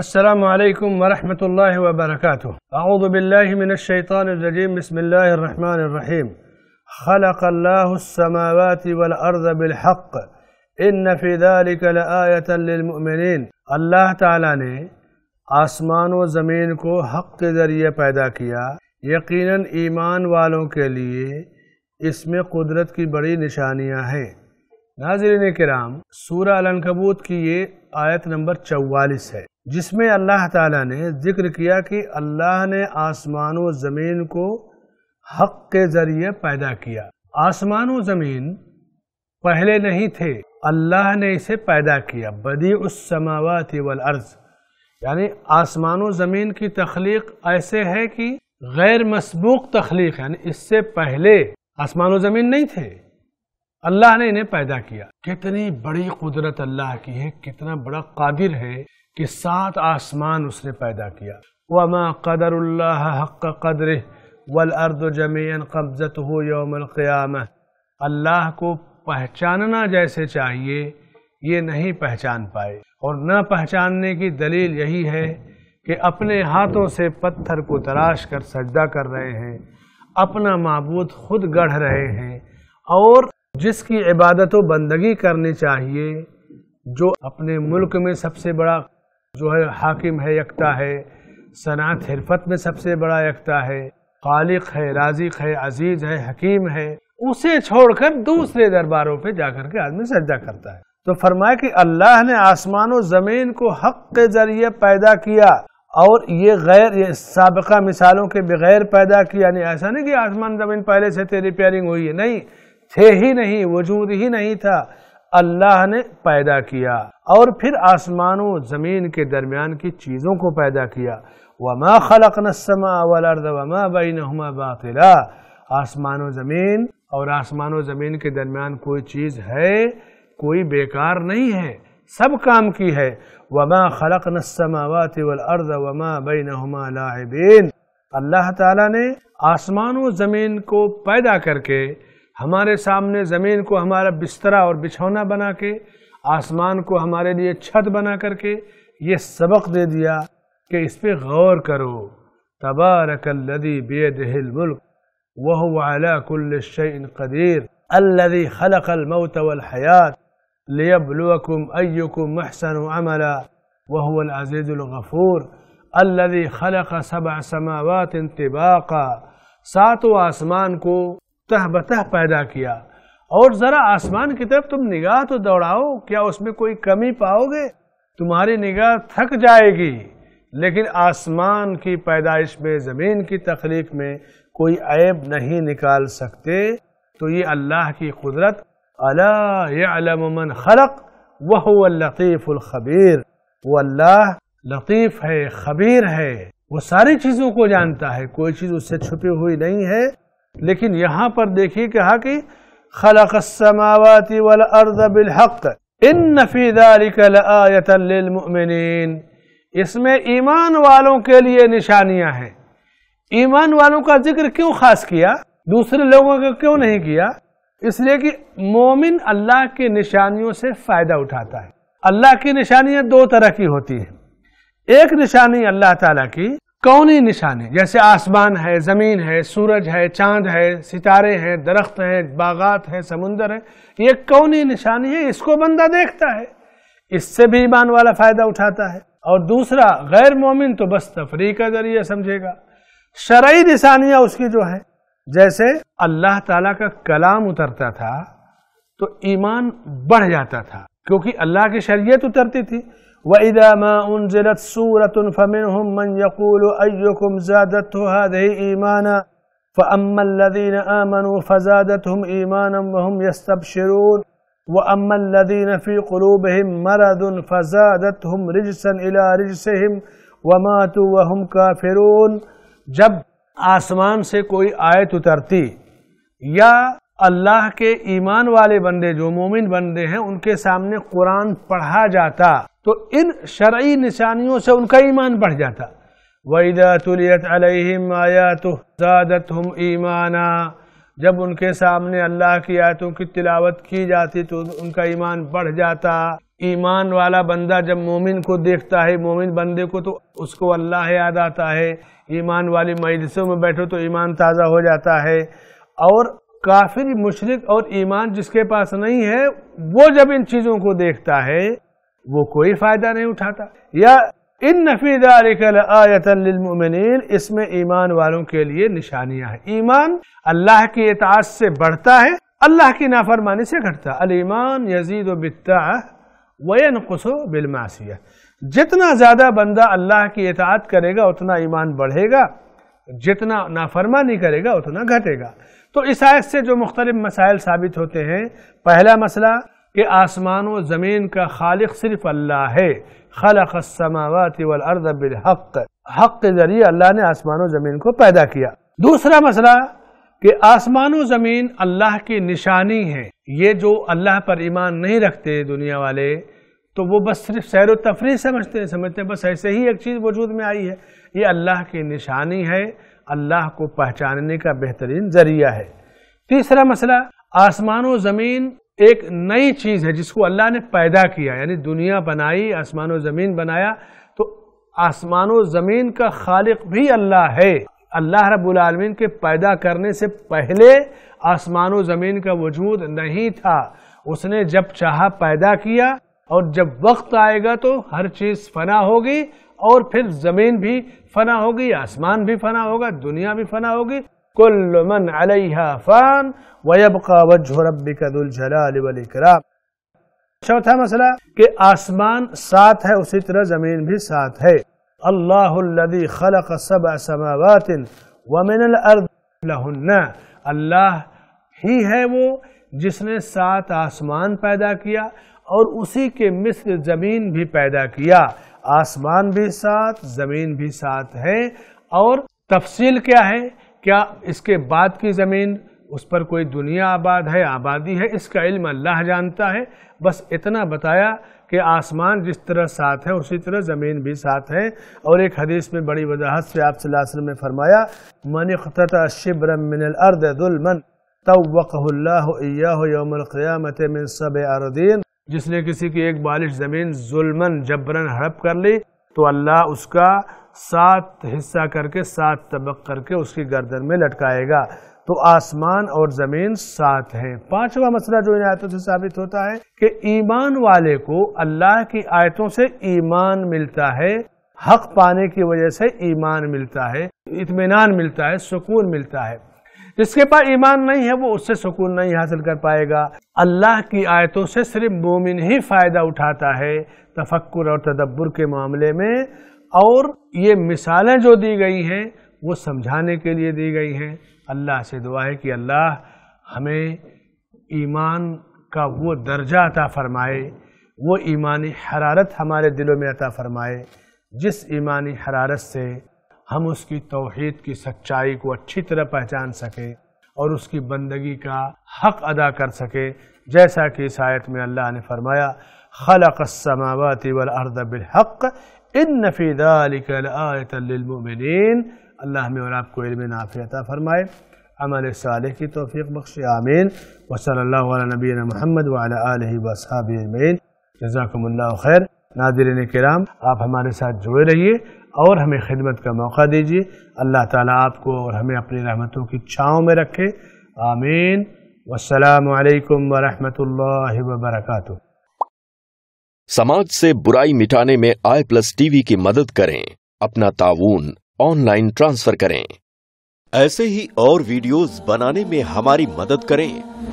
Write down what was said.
السلام علیکم ورحمۃ اللہ وبرکاتہ اعوذ باللہ من الشیطان الرجیم بسم اللہ الرحمن الرحیم خلق اللہ السماوات والارض بالحق ان فی ذلك لآیت للمؤمنین اللہ تعالی نے آسمان و زمین کو حق کے ذریعے پیدا کیا یقیناً ایمان والوں کے لیے اس میں قدرت کی بڑی نشانیاں ہیں ناظرین کرام سورہ الانکبوت کی یہ آیت نمبر چوالیس ہے جس میں اللہ تعالیٰ نے ذکر کیا کہ اللہ نے آسمان و زمین کو حق کے ذریعے پیدا کیا آسمان و زمین پہلے نہیں تھے اللہ نے اسے پیدا کیا بدی السماوات والارض یعنی آسمان و زمین کی تخلیق ایسے ہے کہ غیر مسبوق تخلیق یعنی اس سے پہلے آسمان و زمین نہیں تھے اللہ نے انہیں پیدا کیا کتنی بڑی قدرت اللہ کی ہے کتنا بڑا قادر ہے کہ سات آسمان اس نے پیدا کیا قدر اللہ حق قدر الْقِيَامَةِ اللہ کو پہچاننا جیسے چاہیے یہ نہیں پہچان پائے اور نہ پہچاننے کی دلیل یہی ہے کہ اپنے ہاتھوں سے پتھر کو تراش کر سجدہ کر رہے ہیں اپنا معبود خود گڑھ رہے ہیں اور جس کی عبادت و بندگی کرنی چاہیے جو اپنے ملک میں سب سے بڑا جو ہے حاکم ہے یکتا ہے صنعت حرفت میں سب سے بڑا یکتا ہے خالق ہے رازق ہے عزیز ہے حکیم ہے اسے چھوڑ کر دوسرے درباروں پہ جا کر کے آدمی سجدہ کرتا ہے تو فرمایا کہ اللہ نے آسمان و زمین کو حق کے ذریعے پیدا کیا اور یہ غیر یہ سابقہ مثالوں کے بغیر پیدا کیا یعنی ایسا نہیں کہ آسمان زمین پہلے سے تیری پیارنگ ہوئی ہے نہیں تھے ہی نہیں وجود ہی نہیں تھا اللہ نے پیدا کیا اور پھر آسمان و زمین کے درمیان کی چیزوں کو پیدا کیا وَمَا خَلَقْنَ نسما وَالْأَرْضَ وَمَا وما بَاطِلَا آسمان و زمین اور آسمان و زمین کے درمیان کوئی چیز ہے کوئی بیکار نہیں ہے سب کام کی ہے وَمَا خَلَقْنَ السَّمَاوَاتِ وَالْأَرْضَ وَمَا وما لَاعِبِينَ اللہ تعالیٰ اللہ نے آسمان و زمین کو پیدا کر کے हमारे सामने ज़मीन को हमारा बिस्तरा और बिछौना बना के आसमान को हमारे लिए छत बना करके ये सबक दे दिया कि इस पर गौर करो तबारकल्लदी बेदहिल मुल्क वह अलाकुल्शन कदीर अल्लदी खलक अलमौत वलहयात लियबलुकुम अयुकुम महसन अमला वह अज़ीज़ुलगफ़ूर अल्लदी खलक सबा समावत इंतबाक़ा सातों आसमान को تہ بتہ پیدا کیا اور ذرا آسمان کی طرف تم نگاہ تو دوڑاؤ کیا اس میں کوئی کمی پاؤ گے تمہاری نگاہ تھک جائے گی لیکن آسمان کی پیدائش میں زمین کی تخلیق میں کوئی عیب نہیں نکال سکتے تو یہ اللہ کی قدرت اللہ یعلم من خلق وہ اللطیف الخبیر وہ اللہ لطیف ہے خبیر ہے وہ ساری چیزوں کو جانتا ہے کوئی چیز اس سے چھپی ہوئی نہیں ہے لیکن یہاں پر دیکھیے کہا کہ خلق السماوات والارض بالحق ان فی ذالک لآیتا للمؤمنین اس میں ایمان والوں کے لیے نشانیاں ہیں ایمان والوں کا ذکر کیوں خاص کیا دوسرے لوگوں کا کیوں نہیں کیا اس لیے کہ مومن اللہ کی نشانیوں سے فائدہ اٹھاتا ہے اللہ کی نشانیاں دو طرح کی ہوتی ہیں ایک نشانی اللہ تعالیٰ کی کونی نشانی جیسے آسمان ہے زمین ہے سورج ہے چاند ہے ستارے ہیں درخت ہیں باغات ہیں سمندر ہے یہ کونی نشانی ہے اس کو بندہ دیکھتا ہے اس سے بھی ایمان والا فائدہ اٹھاتا ہے اور دوسرا غیر مومن تو بس تفریح کا ذریعہ سمجھے گا شرعی نشانیاں اس کی جو ہیں جیسے اللہ تعالیٰ کا کلام اترتا تھا تو ایمان بڑھ جاتا تھا کیونکہ اللہ کی شریعت اترتی تھی وإذا ما أنزلت سورة فمنهم من يقول أيكم زادته هذه إيمانا فأما الذين آمنوا فزادتهم إيمانا وهم يستبشرون وأما الذين في قلوبهم مرض فزادتهم رجسا إلى رجسهم وماتوا وهم كافرون جب آسمان سے کوئی آیت اترتی یا اللہ کے ایمان والے بندے جو مومن بندے ہیں ان کے سامنے قرآن پڑھا جاتا تو ان شرعی نشانیوں سے ان کا ایمان بڑھ جاتا وَإِذَا تُلِيَتْ عَلَيْهِمْ آيَاتُهُ زَادَتْهُمْ ایمَانًا جب ان کے سامنے اللہ کی آیتوں کی تلاوت کی جاتی تو ان کا ایمان بڑھ جاتا ایمان والا بندہ جب مومن کو دیکھتا ہے مومن بندے کو تو اس کو اللہ یاد آتا ہے ایمان والی مجلسوں میں بیٹھو تو ایمان تازہ ہو جاتا ہے اور کافر مشرق اور ایمان جس کے پاس نہیں ہے وہ جب ان چیزوں کو دیکھتا ہے وہ کوئی فائدہ نہیں اٹھاتا یا ان نفی نفید للمؤمنین اس میں ایمان والوں کے لیے نشانیاں ہیں ایمان اللہ کی اطاعت سے بڑھتا ہے اللہ کی نافرمانی سے گھٹتا المان یزید و بتا وینقص بالماسی جتنا زیادہ بندہ اللہ کی اطاعت کرے گا اتنا ایمان بڑھے گا جتنا نافرمانی کرے گا اتنا گھٹے گا تو اس آیت سے جو مختلف مسائل ثابت ہوتے ہیں پہلا مسئلہ کہ آسمان و زمین کا خالق صرف اللہ ہے خلق السماوات والارض بالحق حق کے ذریعے اللہ نے آسمان و زمین کو پیدا کیا دوسرا مسئلہ کہ آسمان و زمین اللہ کی نشانی ہے یہ جو اللہ پر ایمان نہیں رکھتے دنیا والے تو وہ بس صرف سیر و تفریح سمجھتے ہیں سمجھتے ہیں بس ایسے ہی ایک چیز وجود میں آئی ہے یہ اللہ کی نشانی ہے اللہ کو پہچاننے کا بہترین ذریعہ ہے تیسرا مسئلہ آسمان و زمین ایک نئی چیز ہے جس کو اللہ نے پیدا کیا یعنی دنیا بنائی آسمان و زمین بنایا تو آسمان و زمین کا خالق بھی اللہ ہے اللہ رب العالمین کے پیدا کرنے سے پہلے آسمان و زمین کا وجود نہیں تھا اس نے جب چاہا پیدا کیا اور جب وقت آئے گا تو ہر چیز فنا ہوگی اور پھر زمین بھی فنا ہوگی آسمان بھی فنا ہوگا دنیا بھی فنا ہوگی کل من علیہ فان وجہ ربک ذو الجلال والاکرام چوتھا مسئلہ کہ آسمان ساتھ ہے اسی طرح زمین بھی ساتھ ہے اللہ خلق سبع سماوات ومن الارض لہن اللہ ہی ہے وہ جس نے سات آسمان پیدا کیا اور اسی کے مثل زمین بھی پیدا کیا آسمان بھی ساتھ زمین بھی ساتھ ہے اور تفصیل کیا ہے کیا اس کے بعد کی زمین اس پر کوئی دنیا آباد ہے آبادی ہے اس کا علم اللہ جانتا ہے بس اتنا بتایا کہ آسمان جس طرح ساتھ ہے اسی طرح زمین بھی ساتھ ہے اور ایک حدیث میں بڑی وضاحت سے آپ صلی اللہ علیہ وسلم نے فرمایا من اختتا شبرا من الارض ظلمن توقہ اللہ ایہو یوم القیامت من سب اردین جس نے کسی کی ایک بالش زمین ظلمن جبرن حرب کر لی تو اللہ اس کا سات حصہ کر کے سات طبق کر کے اس کی گردن میں لٹکائے گا تو آسمان اور زمین سات ہیں پانچواں مسئلہ جو ان آیتوں سے ثابت ہوتا ہے کہ ایمان والے کو اللہ کی آیتوں سے ایمان ملتا ہے حق پانے کی وجہ سے ایمان ملتا ہے اطمینان ملتا ہے سکون ملتا ہے جس کے پاس ایمان نہیں ہے وہ اس سے سکون نہیں حاصل کر پائے گا اللہ کی آیتوں سے صرف مومن ہی فائدہ اٹھاتا ہے تفکر اور تدبر کے معاملے میں اور یہ مثالیں جو دی گئی ہیں وہ سمجھانے کے لیے دی گئی ہیں اللہ سے دعا ہے کہ اللہ ہمیں ایمان کا وہ درجہ عطا فرمائے وہ ایمانی حرارت ہمارے دلوں میں عطا فرمائے جس ایمانی حرارت سے ہم اس کی توحید کی سچائی کو اچھی طرح پہچان سکیں اور اس کی بندگی کا حق ادا کر سکے جیسا کہ اس آیت میں اللہ نے فرمایا خلق السماوات والارض بالحق ان في ذلك لايه للمؤمنين اللهم يراب كل من عافيه فرماي عمل صالح کی توفیق بخشی آمین وصلی اللہ علی نبینا محمد وعلى آلہ واصحابہ اجمعین جزاكم الله خیر ناظرین کرام آپ ہمارے ساتھ جوئے رہیے اور ہمیں خدمت کا موقع دیجیے اللہ تعالی آپ کو اور ہمیں اپنی رحمتوں کی چھاؤں میں رکھے آمین والسلام علیکم ورحمۃ اللہ وبرکاتہ سماج سے برائی مٹانے میں آئی پلس ٹی وی کی مدد کریں اپنا تعاون آن لائن ٹرانسفر کریں ایسے ہی اور ویڈیوز بنانے میں ہماری مدد کریں